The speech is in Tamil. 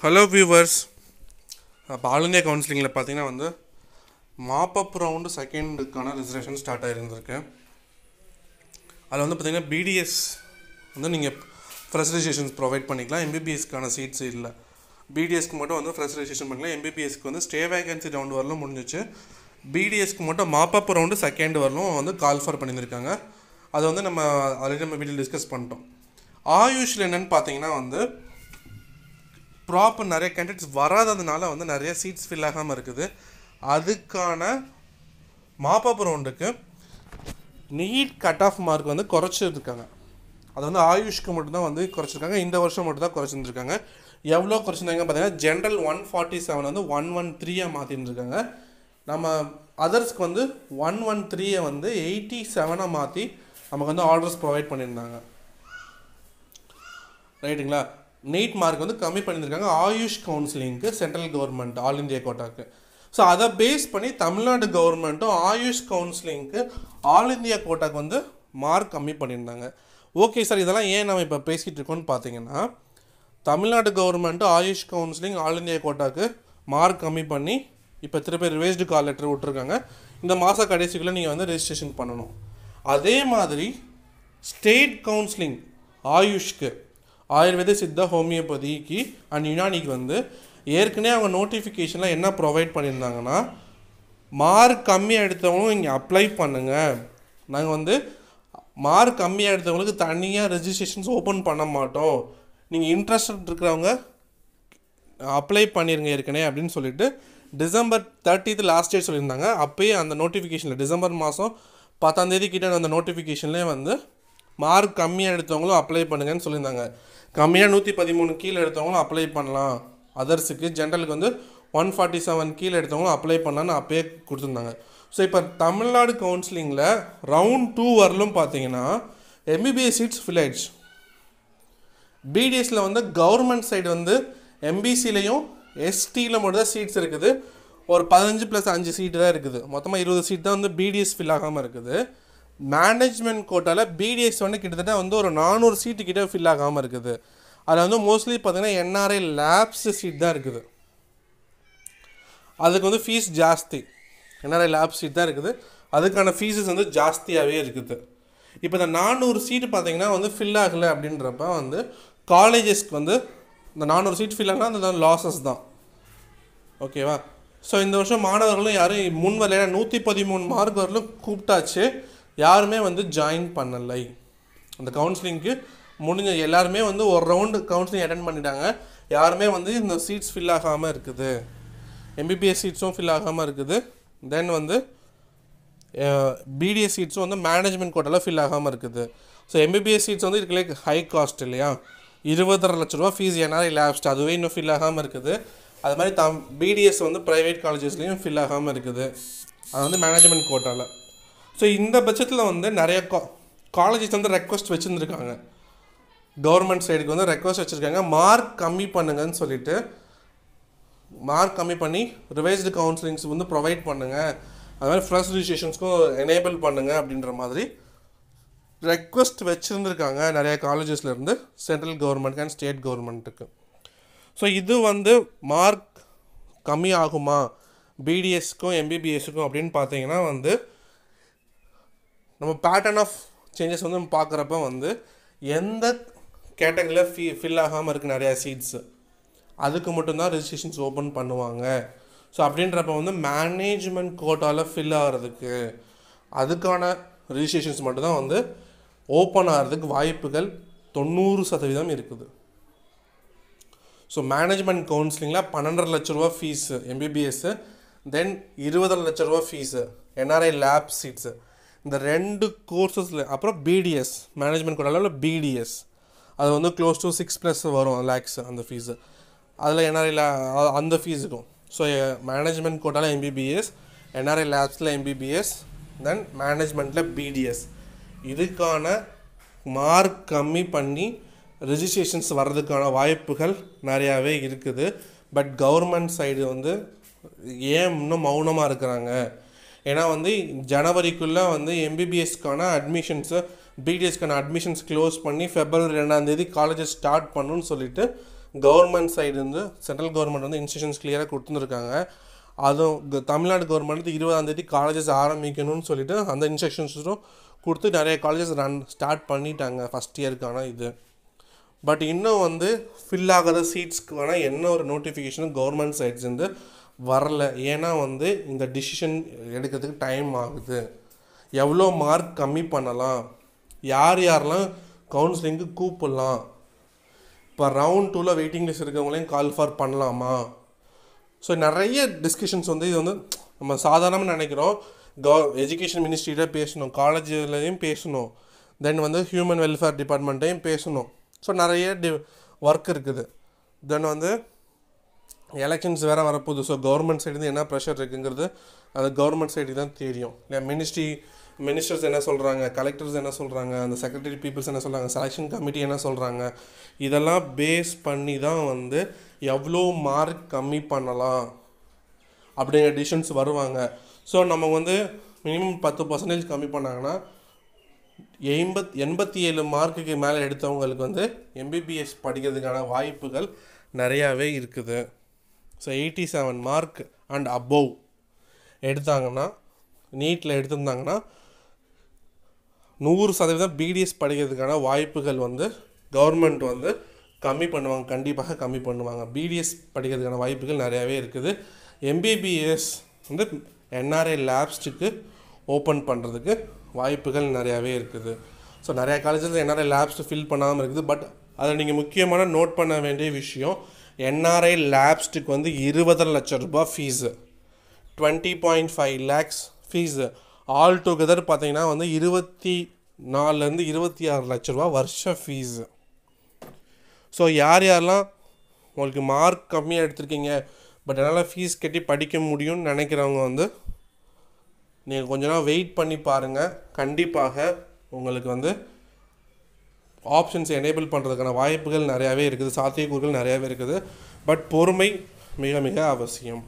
ஹலோ வியூவர்ஸ் இப்போ ஆல் இந்தியா கவுன்சிலிங்கில் பார்த்தீங்கன்னா வந்து மாப்பப் ரவுண்டு செகண்டுக்கான ரிசர்வேஷன் ஸ்டார்ட் ஆகியிருந்திருக்கு அதில் வந்து பார்த்திங்கன்னா பிடிஎஸ் வந்து நீங்கள் ஃப்ரெஷ் ரிஜிஸ்ட்ரேஷன் ப்ரொவைட் பண்ணிக்கலாம் எம்பிபிஎஸ்க்கான சீட்ஸ் இல்லை பிடிஎஸ்க்கு மட்டும் வந்து ஃப்ரெஷ் ரிஜிஸ்ட்ரேஷன் பண்ணிக்கலாம் எம்பிபிஎஸ்க்கு வந்து ஸ்டே வேகன்சி ரவுண்ட் வரலும் முடிஞ்சிச்சு பிடிஎஸ்க்கு மட்டும் மாப்பப் ரவுண்டு செகண்ட் வரலும் வந்து கால் ஃபார் பண்ணியிருக்காங்க அதை வந்து நம்ம ஆல்ரெடி நம்ம வீட்டில் டிஸ்கஸ் பண்ணிட்டோம் ஆயுஷில் என்னென்னு பார்த்தீங்கன்னா வந்து ப்ராப்பர் நிறைய கேண்டிடேட்ஸ் வராததுனால வந்து நிறைய சீட்ஸ் ஃபில் ஆகாமல் இருக்குது அதுக்கான மாப்பாப்பு ரவுண்டுக்கு நீட் கட் ஆஃப் மார்க் வந்து குறைச்சிருக்காங்க அது வந்து ஆயுஷ்க்கு மட்டும்தான் வந்து குறைச்சிருக்காங்க இந்த வருஷம் மட்டும் தான் குறைச்சிருந்துருக்காங்க எவ்வளோ குறைச்சிருந்தாங்க பார்த்தீங்கன்னா ஜென்ரல் ஒன் ஃபார்ட்டி செவன் வந்து ஒன் ஒன் த்ரீயாக மாற்றிருந்துருக்காங்க நம்ம அதர்ஸ்க்கு வந்து ஒன் ஒன் த்ரீயை வந்து எயிட்டி செவனாக மாற்றி நமக்கு வந்து ஆர்டர்ஸ் ப்ரொவைட் பண்ணியிருந்தாங்க ரைட்டுங்களா நீட் மார்க் வந்து கம்மி பண்ணியிருக்காங்க ஆயுஷ் கவுன்சிலிங்க்கு சென்ட்ரல் கவர்மெண்ட் ஆல் இந்தியா கோட்டாக்கு ஸோ அதை பேஸ் பண்ணி தமிழ்நாடு கவர்மெண்ட்டும் ஆயுஷ் கவுன்சிலிங்க்கு ஆல் இந்தியா கோட்டாக்கு வந்து மார்க் கம்மி பண்ணியிருந்தாங்க ஓகே சார் இதெல்லாம் ஏன் நம்ம இப்போ பேசிகிட்டு இருக்கோம்னு பார்த்தீங்கன்னா தமிழ்நாடு கவர்மெண்ட்டும் ஆயுஷ் கவுன்சிலிங் ஆல் இந்தியா கோட்டாக்கு மார்க் கம்மி பண்ணி இப்போ திருப்பி ரிவேஸ்டு கால் லெட்டர் விட்ருக்காங்க இந்த மாத கடைசிக்குள்ளே நீங்கள் வந்து ரெஜிஸ்ட்ரேஷன் பண்ணணும் அதே மாதிரி ஸ்டேட் கவுன்சிலிங் ஆயுஷ்க்கு ஆயுர்வேத சித்தா ஹோமியோபதிக்கு அண்ட் யுனானிக்கு வந்து ஏற்கனவே அவங்க நோட்டிஃபிகேஷனில் என்ன ப்ரொவைட் பண்ணியிருந்தாங்கன்னா மார்க் கம்மியாக எடுத்தவங்களும் இங்கே அப்ளை பண்ணுங்கள் நாங்கள் வந்து மார்க் கம்மியாக எடுத்தவங்களுக்கு தனியாக ரெஜிஸ்ட்ரேஷன்ஸ் ஓப்பன் பண்ண மாட்டோம் நீங்கள் இன்ட்ரெஸ்டட் இருக்கிறவங்க அப்ளை பண்ணிடுங்க ஏற்கனவே அப்படின்னு சொல்லிட்டு டிசம்பர் தேர்ட்டித்து லாஸ்ட் டேட் சொல்லியிருந்தாங்க அப்போயே அந்த நோட்டிஃபிகேஷனில் டிசம்பர் மாதம் தேதி கிட்ட அந்த நோட்டிஃபிகேஷன்லேயே வந்து மார்க் கம்மியாக எடுத்தவங்களும் அப்ளை பண்ணுங்கன்னு சொல்லியிருந்தாங்க கம்மியாக நூற்றி பதிமூணு கீழே எடுத்தவங்களும் அப்ளை பண்ணலாம் அதர்ஸுக்கு ஜென்ரலுக்கு வந்து ஒன் ஃபார்ட்டி செவன் கீழே எடுத்தவங்களும் அப்ளை பண்ணலான்னு அப்பே கொடுத்துருந்தாங்க ஸோ இப்போ தமிழ்நாடு கவுன்சிலிங்கில் ரவுண்ட் டூ வரலும் பார்த்தீங்கன்னா எம்பிபிஎஸ் சீட்ஸ் ஃபில் பிடிஎஸில் வந்து கவர்மெண்ட் சைடு வந்து எம்பிசிலையும் எஸ்டியில் மட்டும் தான் சீட்ஸ் இருக்குது ஒரு பதினஞ்சு ப்ளஸ் அஞ்சு சீட்டு தான் இருக்குது மொத்தமாக இருபது சீட் தான் வந்து பிடிஎஸ் ஃபில் ஆகாமல் இருக்குது மேனேஜ்மெண்ட் கோட்டாவில் பிடிஎஸ் வந்து கிட்டத்தட்ட வந்து ஒரு நானூறு சீட்டு கிட்டே ஃபில் ஆகாமல் இருக்குது அதில் வந்து மோஸ்ட்லி பார்த்திங்கன்னா என்ஆர்ஐ லேப்ஸ் சீட் தான் இருக்குது அதுக்கு வந்து ஃபீஸ் ஜாஸ்தி என்ஆர்ஐ லேப் சீட் தான் இருக்குது அதுக்கான ஃபீஸஸ் வந்து ஜாஸ்தியாகவே இருக்குது இப்போ இந்த நானூறு சீட்டு பார்த்திங்கன்னா வந்து ஃபில் ஆகலை அப்படின்றப்ப வந்து காலேஜஸ்க்கு வந்து இந்த நானூறு சீட் ஃபில் ஆகலாம் அந்த லாசஸ் தான் ஓகேவா ஸோ இந்த வருஷம் மாணவர்களும் யாரும் முன் வரலையா நூற்றி பதிமூணு மார்க் வரலும் கூப்பிட்டாச்சு யாருமே வந்து ஜாயின் பண்ணலை அந்த கவுன்சிலிங்க்கு முடிஞ்ச எல்லாருமே வந்து ஒரு ரவுண்டு கவுன்சிலிங் அட்டன் பண்ணிட்டாங்க யாருமே வந்து இந்த சீட்ஸ் ஃபில் ஆகாமல் இருக்குது எம்பிபிஎஸ் சீட்ஸும் ஃபில் ஆகாமல் இருக்குது தென் வந்து பிடிஎஸ் சீட்ஸும் வந்து மேனேஜ்மெண்ட் கோட்டாவில் ஃபில் ஆகாமல் இருக்குது ஸோ எம்பிபிஎஸ் சீட்ஸ் வந்து இருக்கலே ஹை காஸ்ட் இல்லையா இருபதரை லட்ச ரூபா ஃபீஸ் என்ஆர்ஐ லேப்ஸ்ட் அதுவே இன்னும் ஃபில் ஆகாமல் இருக்குது அது மாதிரி தம் பிடிஎஸ் வந்து ப்ரைவேட் காலேஜஸ்லேயும் ஃபில் ஆகாமல் இருக்குது அது வந்து மேனேஜ்மெண்ட் கோட்டாவில் ஸோ இந்த பட்சத்தில் வந்து நிறைய கா காலேஜஸ் வந்து ரெக்வஸ்ட் வச்சுருந்துருக்காங்க கவர்மெண்ட் சைடுக்கு வந்து ரெக்வஸ்ட் வச்சுருக்காங்க மார்க் கம்மி பண்ணுங்கன்னு சொல்லிட்டு மார்க் கம்மி பண்ணி ரிவைஸ்டு கவுன்சிலிங்ஸ் வந்து ப்ரொவைட் பண்ணுங்கள் அது மாதிரி ஃப்ரெஷ் ரிஜிஸ்ட்ரேஷன்ஸ்க்கும் எனேபிள் பண்ணுங்கள் அப்படின்ற மாதிரி ரெக்வஸ்ட் வச்சுருந்துருக்காங்க நிறைய காலேஜஸ்லேருந்து சென்ட்ரல் கவர்மெண்ட் அண்ட் ஸ்டேட் கவர்மெண்ட்டுக்கு ஸோ இது வந்து மார்க் கம்மி ஆகுமா பிடிஎஸ்க்கும் எம்பிபிஎஸ்க்கும் அப்படின்னு பார்த்தீங்கன்னா வந்து நம்ம பேட்டர்ன் ஆஃப் சேஞ்சஸ் வந்து நம்ம பார்க்குறப்ப வந்து எந்த கேட்டகரியில் ஃபீ ஃபில் ஆகாமல் இருக்குது நிறையா சீட்ஸு அதுக்கு மட்டும்தான் ரிஜிஸ்ட்ரேஷன்ஸ் ஓப்பன் பண்ணுவாங்க ஸோ அப்படின்றப்ப வந்து மேனேஜ்மெண்ட் கோட்டாவில் ஃபில் ஆகிறதுக்கு அதுக்கான ரிஜிஸ்ட்ரேஷன்ஸ் மட்டும்தான் வந்து ஓப்பன் ஆகிறதுக்கு வாய்ப்புகள் தொண்ணூறு சதவீதம் இருக்குது ஸோ மேனேஜ்மெண்ட் கவுன்சிலிங்கில் பன்னெண்டரை லட்ச ரூபா ஃபீஸு எம்பிபிஎஸ்ஸு தென் இருபதரை லட்ச ரூபா ஃபீஸு என்ஆர்ஐ லேப் சீட்ஸு இந்த ரெண்டு கோர்ஸஸில் அப்புறம் பிடிஎஸ் மேனேஜ்மெண்ட் கூட அளவில் பிடிஎஸ் அது வந்து க்ளோஸ் டு சிக்ஸ் ப்ளஸ் வரும் லேக்ஸ் அந்த ஃபீஸு அதில் என்ஆர்ஐயில் அந்த ஃபீஸுக்கும் ஸோ மேனேஜ்மெண்ட் கோட்டால் எம்பிபிஎஸ் என்ஆர்ஐ லேப்ஸில் எம்பிபிஎஸ் தென் மேனேஜ்மெண்ட்டில் பிடிஎஸ் இதுக்கான மார்க் கம்மி பண்ணி ரிஜிஸ்ட்ரேஷன்ஸ் வர்றதுக்கான வாய்ப்புகள் நிறையாவே இருக்குது பட் கவர்மெண்ட் சைடு வந்து ஏன் இன்னும் மௌனமாக இருக்கிறாங்க ஏன்னா வந்து ஜனவரிக்குள்ளே வந்து எம்பிபிஎஸ்க்கான அட்மிஷன்ஸு பிடிஎஸ்க்கான அட்மிஷன்ஸ் க்ளோஸ் பண்ணி ஃபெப்ரவரி ரெண்டாந்தேதி காலேஜஸ் ஸ்டார்ட் பண்ணுன்னு சொல்லிட்டு கவர்மெண்ட் சைடு வந்து சென்ட்ரல் கவர்மெண்ட் வந்து இன்ஸ்டியூஷன்ஸ் கிளியராக கொடுத்துருக்காங்க அதுவும் தமிழ்நாடு கவர்மெண்ட் இருபதாந்தேதி காலேஜஸ் ஆரம்பிக்கணும்னு சொல்லிட்டு அந்த இன்ஸ்ட்ரக்ஷன்ஸும் கொடுத்து நிறைய காலேஜஸ் ரன் ஸ்டார்ட் பண்ணிட்டாங்க ஃபஸ்ட் இயருக்கான இது பட் இன்னும் வந்து ஃபில் ஆகாத சீட்ஸ்க்கு வேணால் என்ன ஒரு நோட்டிஃபிகேஷனும் கவர்மெண்ட் சைட்ஸ்லேருந்து வரல ஏன்னா வந்து இந்த டிசிஷன் எடுக்கிறதுக்கு டைம் ஆகுது எவ்வளோ மார்க் கம்மி பண்ணலாம் யார் யாரெல்லாம் கவுன்சிலிங்க்கு கூப்பிடலாம் இப்போ ரவுண்ட் டூவில் வெயிட்டிங் லிஸ்ட் இருக்கிறவங்களையும் கால் ஃபார் பண்ணலாமா ஸோ நிறைய டிஸ்கஷன்ஸ் வந்து இது வந்து நம்ம சாதாரணமாக நினைக்கிறோம் கவர் எஜுகேஷன் மினிஸ்ட்ரியிட்ட பேசணும் காலேஜ்லேயும் பேசணும் தென் வந்து ஹியூமன் வெல்ஃபேர் டிபார்ட்மெண்ட்டையும் பேசணும் ஸோ நிறைய டி ஒர்க் இருக்குது தென் வந்து எலெக்ஷன்ஸ் வேறு வரப்போகுது ஸோ கவர்மெண்ட் வந்து என்ன ப்ரெஷர் இருக்குங்கிறது அது கவர்மெண்ட் சைடு தான் தெரியும் இல்லை மினிஸ்ட்ரி மினிஸ்டர்ஸ் என்ன சொல்கிறாங்க கலெக்டர்ஸ் என்ன சொல்கிறாங்க அந்த செக்ரட்டரி பீப்புள்ஸ் என்ன சொல்கிறாங்க செலெக்ஷன் கமிட்டி என்ன சொல்கிறாங்க இதெல்லாம் பேஸ் பண்ணி தான் வந்து எவ்வளோ மார்க் கம்மி பண்ணலாம் அப்படிங்கிற டிசிஷன்ஸ் வருவாங்க ஸோ நம்ம வந்து மினிமம் பத்து பர்சன்டேஜ் கம்மி பண்ணாங்கன்னா எண்பத் எண்பத்தி ஏழு மார்க்குக்கு மேலே எடுத்தவங்களுக்கு வந்து எம்பிபிஎஸ் படிக்கிறதுக்கான வாய்ப்புகள் நிறையாவே இருக்குது so eighty seven mark and above எடுத்தாங்கன்னா நீட்டில் எடுத்திருந்தாங்கன்னா நூறு சதவீதம் பிடிஎஸ் படிக்கிறதுக்கான வாய்ப்புகள் வந்து கவர்மெண்ட் வந்து கம்மி பண்ணுவாங்க கண்டிப்பாக கம்மி பண்ணுவாங்க பிடிஎஸ் படிக்கிறதுக்கான வாய்ப்புகள் நிறையாவே இருக்குது எம்பிபிஎஸ் வந்து என்ஆர்ஐ லேப்ஸ்டுக்கு ஓப்பன் பண்ணுறதுக்கு வாய்ப்புகள் நிறையாவே இருக்குது ஸோ நிறையா காலேஜில் என்ஆர்ஐ லேப்ஸ் ஃபில் பண்ணாமல் இருக்குது பட் அதில் நீங்கள் முக்கியமான நோட் பண்ண வேண்டிய விஷயம் என்ஆர்ஐ லேப்ஸ்டுக்கு வந்து இருபதரை லட்சம் ரூபாய் fees twenty point five lakhs fees all together பார்த்தீங்கன்னா வந்து இருபத்தி நாலுலேருந்து இருபத்தி ஆறு லட்ச ரூபா வருஷ ஃபீஸு ஸோ யார் யாரெல்லாம் உங்களுக்கு மார்க் கம்மியாக எடுத்திருக்கீங்க பட் என்னால் ஃபீஸ் கட்டி படிக்க முடியும்னு நினைக்கிறவங்க வந்து நீங்கள் கொஞ்ச நாள் வெயிட் பண்ணி பாருங்கள் கண்டிப்பாக உங்களுக்கு வந்து ஆப்ஷன்ஸ் எனேபிள் பண்ணுறதுக்கான வாய்ப்புகள் நிறையாவே இருக்குது சாத்தியக்கூறுகள் நிறையாவே இருக்குது பட் பொறுமை மிக மிக அவசியம்